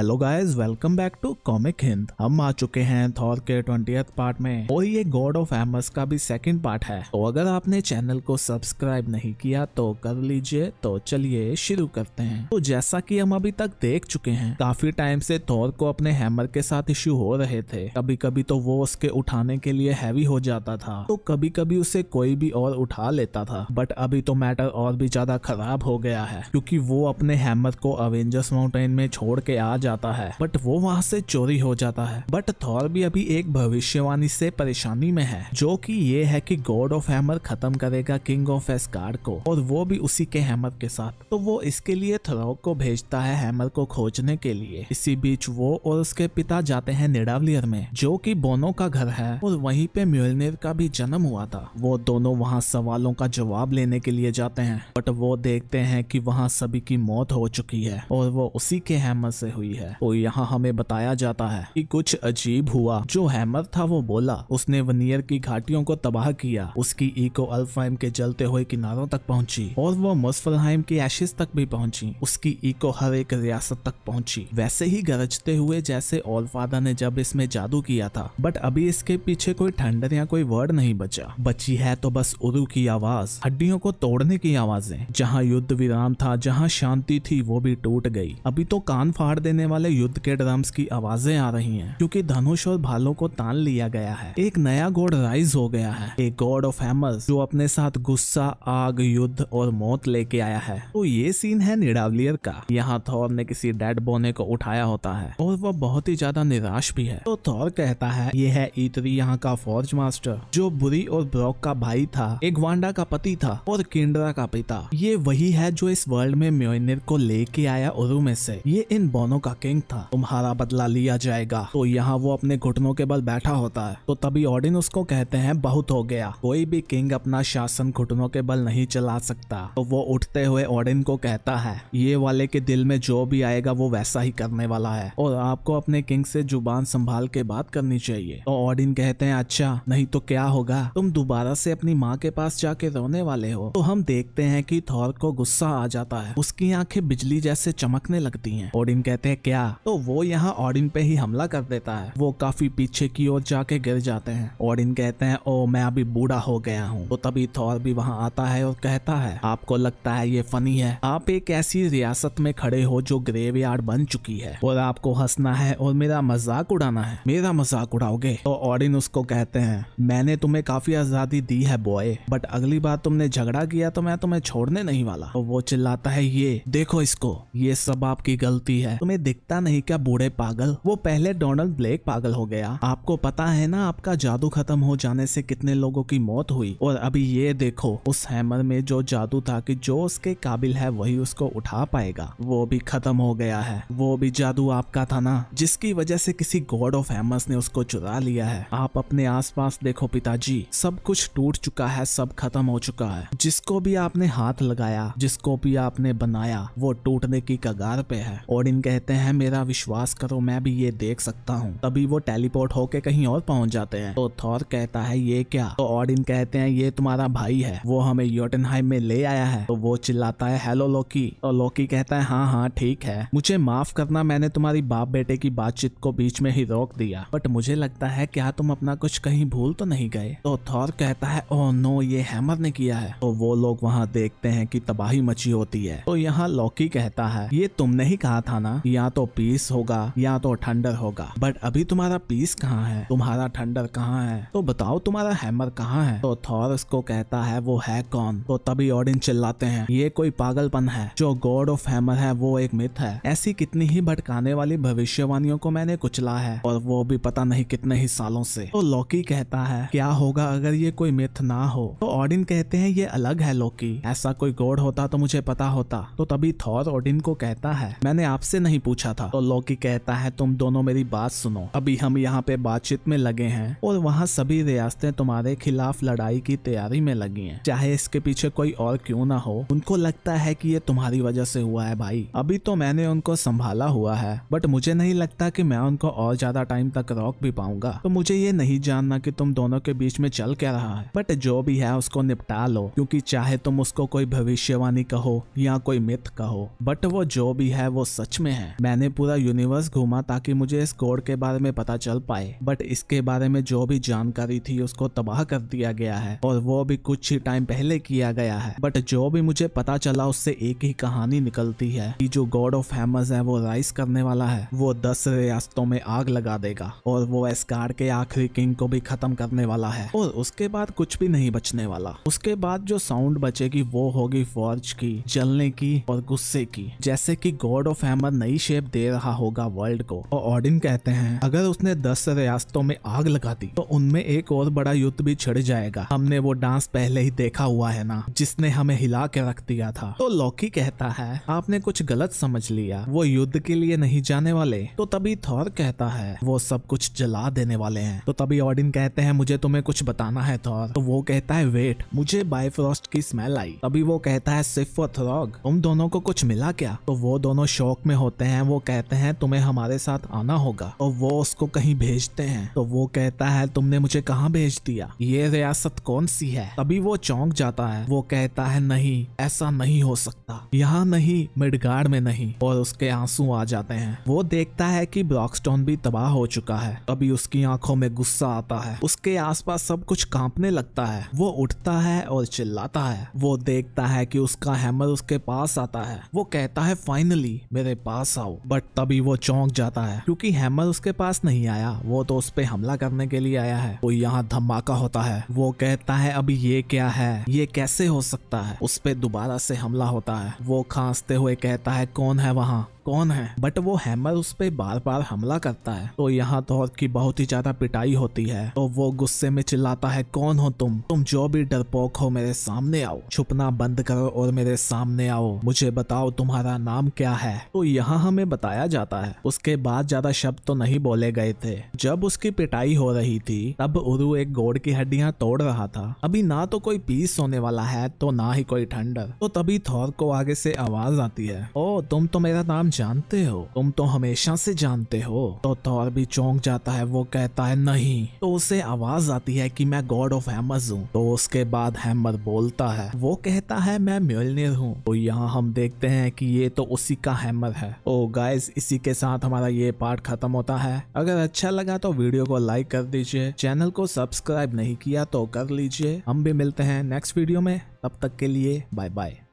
hello guys welcome back to Comic Hind हम आ चुके हैं थॉर के ट्वेंटी पार्ट में और ये गॉड ऑफ एमस का भी सेकंड पार्ट है तो अगर आपने चैनल को सब्सक्राइब नहीं किया तो कर लीजिए तो चलिए शुरू करते हैं तो जैसा कि हम अभी तक देख चुके हैं काफी टाइम से थॉर को अपने हैमर के साथ इश्यू हो रहे थे कभी कभी तो वो उसके उठाने के लिए हैवी हो जाता था तो कभी कभी उसे कोई भी और उठा लेता था बट अभी तो मैटर और भी ज्यादा खराब हो गया है क्यूँकी वो अपने हैमर को अवेंजर्स माउंटेन में छोड़ के आ जा जाता है बट वो वहाँ से चोरी हो जाता है बट थॉर भी अभी एक भविष्यवाणी से परेशानी में है जो कि ये है कि गॉड ऑफ हैमर खत्म करेगा किंग ऑफ एस को और वो भी उसी के हैमर के साथ तो वो इसके लिए थ्रॉक को भेजता है हैमर को खोजने के लिए इसी बीच वो और उसके पिता जाते हैं निडावलियर में जो कि बोनो का घर है और वहीं पे म्यूलनेर का भी जन्म हुआ था वो दोनों वहाँ सवालों का जवाब लेने के लिए जाते हैं बट वो देखते हैं कि वहाँ सभी की मौत हो चुकी है और वो उसी के हैमर से हुई हुई है तो यहाँ हमें बताया जाता है कि कुछ अजीब हुआ जो हैमर था वो बोला उसने वनियर की घाटियों को तबाह किया उसकी इको अल्फाइम के जलते हुए किनारों तक पहुँची और वो मोसफलहाइम की एशिस तक भी पहुँची उसकी इको हर एक रियासत तक पहुँची वैसे ही गरजते हुए जैसे फादर ने जब इसमें जादू किया था बट अभी इसके पीछे कोई ठंडर या कोई वर्ड नहीं बचा बची है तो बस उरु की आवाज हड्डियों को तोड़ने की आवाजें जहाँ युद्ध विराम था जहाँ शांति थी वो भी टूट गई अभी तो कान फाड़ देने देने वाले युद्ध के ड्रम्स की आवाजें आ रही हैं क्योंकि धनुष और भालों को तान लिया गया है एक नया गोड राइज हो गया है एक गॉड ऑफ हेमर जो अपने साथ गुस्सा आग युद्ध और मौत लेके आया है तो ये सीन है निडावलियर का यहाँ थौर ने किसी डेड बोने को उठाया होता है और वह बहुत ही ज्यादा निराश भी है तो थौर कहता है ये है इतरी यहाँ का फौज मास्टर जो बुरी और ब्रॉक का भाई था एक वांडा का पति था और किंडरा का पिता ये वही है जो इस वर्ल्ड में म्योनिर को लेके आया में से ये इन बोनों का का किंग था तुम्हारा बदला लिया जाएगा तो यहाँ वो अपने घुटनों के बल बैठा होता है तो तभी ऑडिन उसको कहते हैं बहुत हो गया कोई भी किंग अपना शासन घुटनों के बल नहीं चला सकता तो वो उठते हुए ऑडिन को कहता है ये वाले के दिल में जो भी आएगा वो वैसा ही करने वाला है और आपको अपने किंग से जुबान संभाल के बात करनी चाहिए तो ऑडिन कहते हैं अच्छा नहीं तो क्या होगा तुम दोबारा से अपनी माँ के पास जाके रोने वाले हो तो हम देखते हैं कि थॉर को गुस्सा आ जाता है उसकी आंखें बिजली जैसे चमकने लगती हैं ओडिन कहते हैं क्या तो वो यहाँ ऑडिन पे ही हमला कर देता है वो काफी पीछे की ओर जाके गिर जाते हैं ऑडिन कहते हैं ओ मैं अभी बूढ़ा हो गया हूँ तो तभी थौर भी वहाँ आता है और कहता है आपको लगता है ये फनी है आप एक ऐसी रियासत में खड़े हो जो ग्रेव बन चुकी है और आपको हंसना है और मेरा मजाक उड़ाना है मेरा मजाक उड़ाओगे तो ऑडिन उसको कहते हैं मैंने तुम्हें काफी आजादी दी है बॉय बट अगली बार तुमने झगड़ा किया तो मैं तुम्हें छोड़ने नहीं वाला तो वो चिल्लाता है ये देखो इसको ये सब आपकी गलती है तुम्हें दिखता नहीं क्या बूढ़े पागल वो पहले डोनाल्ड ब्लेक पागल हो गया आपको पता है ना आपका जादू खत्म हो जाने से कितने लोगों की मौत हुई और अभी ये देखो उस हैमर में जो जादू था कि जो उसके काबिल है वही उसको उठा पाएगा वो भी खत्म हो गया है वो भी जादू आपका था ना जिसकी वजह से किसी गॉड ऑफ हैमर्स ने उसको चुरा लिया है आप अपने आस देखो पिताजी सब कुछ टूट चुका है सब खत्म हो चुका है जिसको भी आपने हाथ लगाया जिसको भी आपने बनाया वो टूटने की कगार पे है और इन कहते हैं है मेरा विश्वास करो मैं भी ये देख सकता हूँ तभी वो टेलीपोर्ट होके कहीं और पहुंच जाते हैं तो थॉर कहता है ये क्या तो ऑडिन कहते हैं ये तुम्हारा भाई है वो हमें योटनहाइम में ले आया है तो वो चिल्लाता है हेलो लोकी तो लोकी कहता है हाँ हाँ ठीक है मुझे माफ करना मैंने तुम्हारी बाप बेटे की बातचीत को बीच में ही रोक दिया बट मुझे लगता है क्या तुम अपना कुछ कहीं भूल तो नहीं गए तो थॉर कहता है ओ नो ये हैमर ने किया है तो वो लोग वहाँ देखते हैं कि तबाही मची होती है तो यहाँ लौकी कहता है ये तुमने ही कहा था ना या तो पीस होगा या तो ठंडर होगा बट अभी तुम्हारा पीस कहाँ है तुम्हारा ठंडर कहाँ है तो बताओ तुम्हारा हैमर कहाँ है तो थॉर उसको कहता है वो है कौन तो तभी ऑडिन चिल्लाते हैं ये कोई पागलपन है जो गॉड ऑफ हैमर है वो एक मिथ है ऐसी कितनी ही भटकाने वाली भविष्यवाणियों को मैंने कुचला है और वो भी पता नहीं कितने ही सालों से तो लौकी कहता है क्या होगा अगर ये कोई मिथ ना हो तो ऑडिन कहते हैं ये अलग है लौकी ऐसा कोई गॉड होता तो मुझे पता होता तो तभी थॉर ऑडिन को कहता है मैंने आपसे नहीं पूछा पूछा था तो लॉकी कहता है तुम दोनों मेरी बात सुनो अभी हम यहाँ पे बातचीत में लगे हैं और वहाँ सभी रियासतें तुम्हारे खिलाफ लड़ाई की तैयारी में लगी हैं चाहे इसके पीछे कोई और क्यों ना हो उनको लगता है कि ये तुम्हारी वजह से हुआ है भाई अभी तो मैंने उनको संभाला हुआ है बट मुझे नहीं लगता कि मैं उनको और ज्यादा टाइम तक रोक भी पाऊंगा तो मुझे ये नहीं जानना कि तुम दोनों के बीच में चल क्या रहा है बट जो भी है उसको निपटा लो क्योंकि चाहे तुम उसको कोई भविष्यवाणी कहो या कोई मिथ कहो बट वो जो भी है वो सच में है मैं मैंने पूरा यूनिवर्स घूमा ताकि मुझे इस कोड के बारे में पता चल पाए बट इसके बारे में जो भी जानकारी थी उसको तबाह कर दिया गया है और वो भी कुछ ही टाइम पहले किया गया है बट जो भी मुझे पता चला उससे एक ही कहानी निकलती है कि जो गॉड ऑफ हैमर्स है वो राइस करने वाला है वो दस रियासतों में आग लगा देगा और वो कार्ड के आखिरी किंग को भी खत्म करने वाला है और उसके बाद कुछ भी नहीं बचने वाला उसके बाद जो साउंड बचेगी वो होगी फौज की जलने की और गुस्से की जैसे की गॉड ऑफ हैमर नई शेप दे रहा होगा वर्ल्ड को और ऑडिन कहते हैं अगर उसने दस रियासतों में आग लगा दी तो उनमें एक और बड़ा युद्ध भी छिड़ जाएगा हमने वो डांस पहले ही देखा हुआ है ना जिसने हमें हिला के रख दिया था तो लौकी कहता है आपने कुछ गलत समझ लिया वो युद्ध के लिए नहीं जाने वाले तो तभी थौर कहता है वो सब कुछ जला देने वाले हैं तो तभी ऑडिन कहते हैं मुझे तुम्हें कुछ बताना है थॉर तो वो कहता है वेट मुझे बायफ्रॉस्ट की स्मेल आई तभी वो कहता है सिर्फ और थ्रॉग तुम दोनों को कुछ मिला क्या तो वो दोनों शौक में होते हैं हैं वो कहते हैं तुम्हें हमारे साथ आना होगा तो वो उसको कहीं भेजते हैं तो वो कहता है तुमने मुझे कहाँ भेज दिया ये रियासत कौन सी है तभी वो चौंक जाता है वो कहता है नहीं ऐसा नहीं हो सकता यहाँ नहीं मिडगार्ड में नहीं और उसके आंसू आ जाते हैं वो देखता है कि ब्लॉकस्टोन भी तबाह हो चुका है तभी उसकी आंखों में गुस्सा आता है उसके आसपास सब कुछ कांपने लगता है वो उठता है और चिल्लाता है वो देखता है कि उसका हैमर उसके पास आता है वो कहता है फाइनली मेरे पास आओ जाओ बट तभी वो चौंक जाता है क्योंकि हैमर उसके पास नहीं आया वो तो उस पर हमला करने के लिए आया है वो यहाँ धमाका होता है वो कहता है अभी ये क्या है ये कैसे हो सकता है उस पर दोबारा से हमला होता है वो खांसते हुए कहता है कौन है वहाँ कौन है बट वो हैमर उस पर बार बार हमला करता है तो यहाँ थॉर तो की बहुत ही ज्यादा पिटाई होती है तो वो गुस्से में चिल्लाता है कौन हो तुम तुम जो भी डरपोक हो मेरे सामने आओ छुपना बंद करो और मेरे सामने आओ मुझे बताओ तुम्हारा नाम क्या है तो यहाँ हम में बताया जाता है उसके बाद ज्यादा शब्द तो नहीं बोले गए थे जब उसकी पिटाई हो रही थी तब उरु एक गोड़ की हड्डियां तोड़ रहा था अभी ना तो कोई पीस होने वाला है तो ना ही कोई ठंडर तो तभी थौर को आगे से आवाज आती है ओ तुम तो मेरा नाम जानते हो तुम तो हमेशा से जानते हो तो थौर भी चौंक जाता है वो कहता है नहीं तो उसे आवाज आती है की मैं गॉड ऑफ हेमर हूँ तो उसके बाद हेमर बोलता है वो कहता है मैं म्योलनियर हूँ तो यहाँ हम देखते हैं कि ये तो उसी का हैमर है ओ गाइस इसी के साथ हमारा ये पार्ट खत्म होता है अगर अच्छा लगा तो वीडियो को लाइक कर दीजिए चैनल को सब्सक्राइब नहीं किया तो कर लीजिए हम भी मिलते हैं नेक्स्ट वीडियो में तब तक के लिए बाय बाय